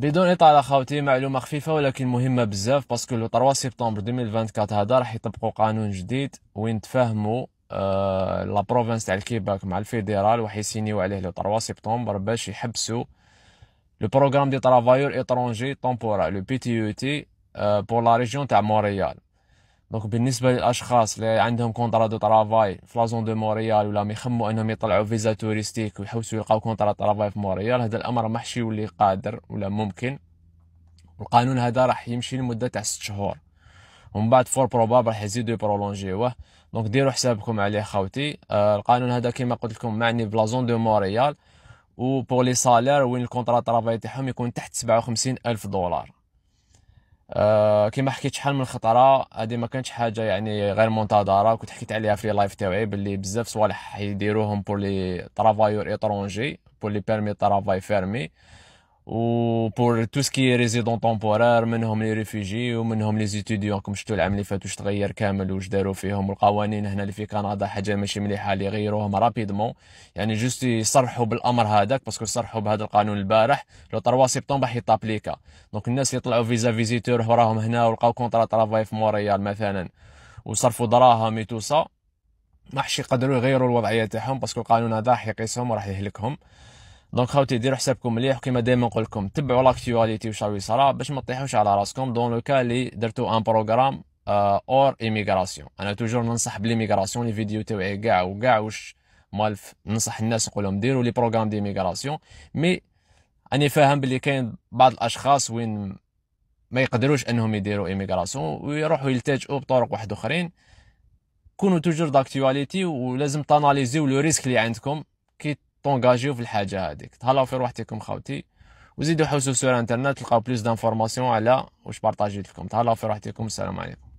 بدون اطاله خاوتي معلومه خفيفه ولكن مهمه بزاف باسكو لو 3 سبتمبر 2024 هذا راح يطبقوا قانون جديد وين تفاهموا آه، لا بروفينس تاع الكيباك مع الفيدرال وحيسينيو عليه لو 3 سبتمبر باش يحبسوا لو بروغرام دي ترافايور اترونجي تومبورا لو بي تي يو تي آه، بور لا ريجيون تاع مونريال دونك بالنسبه للاشخاص اللي عندهم كونطرا دو طرافاي في لازون دو موريال ولا ميخمو انهم يطلعوا فيزا توريستيك ويحوسوا يلقاو كونطرا طرافاي في موريال هذا الامر محشي واللي يولي قادر ولا ممكن القانون هذا راح يمشي لمده تاع 6 شهور ومن بعد فور بروباب راح يزيدوا يبرولونجيوه دونك ديروا حسابكم عليه خاوتي آه القانون هذا كما قلت لكم معني في لازون دو موريال و بور لي سالير وين الكونطرا طرافاي تاعهم يكون تحت 57 الف دولار آه، كما حكيت شحال من خطره هذه ما كانتش حاجه يعني غير منتظره كنت حكيت عليها في لايف تاعي باللي بزاف صوالح يديروهم بور لي طرافايور ايترونجي بور لي بيرمي طرافاي فيرمي وبور تو سكي ريزيدون تومبورار منهم لي ريفوجي ومنهم لي زيتيديون كم شفتوا العام اللي فات واش تغير كامل واش داروا فيهم القوانين هنا اللي في كندا حاجه ماشي مليحه اللي غيروهم رابيدمون يعني جوست يصرحوا بالامر هذاك باسكو صرحوا بهذا القانون البارح لو 3 سبتمبر ابليكا دونك الناس اللي طلعوا فيزا فيزيتور وراهم هنا ولقاو كونترا طرافاي في موريال مثلا وصرفوا دراهم يتوسا ما حش يقدروا يغيروا الوضعيه تاعهم باسكو القانون هذا راح يقيسهم وراح يهلكهم دونك خاوتي ديروا حسابكم مليح كيما دائما نقول لكم تبعوا لاكتواليتي واش راهي صرا باش ما تطيحوش على راسكم دون لو كا اللي درتو ان بروغرام آه، اور ايميغراسيون انا توجور ننصح بليميغراسيون لي فيديو تاعي كاع وكاع واش مالف ننصح الناس نقول لهم ديروا لي بروغرام ديميغراسيون مي اني فاهم بلي كاين بعض الاشخاص وين ما يقدروش انهم يديروا ايميغراسيون ويروحوا يلتجئوا بطرق واحد اخرين كونوا توجور داكتواليتي ولازم تاناليزيو لو ريسك اللي عندكم طونجاجيو في الحاجه هذيك تهلاو في روحتكم خاوتي وزيدوا حوسوا سور انترنت تلقاو بليس دانفورماسيون على واش بارطاجيت لكم تهلاو في روحتكم السلام عليكم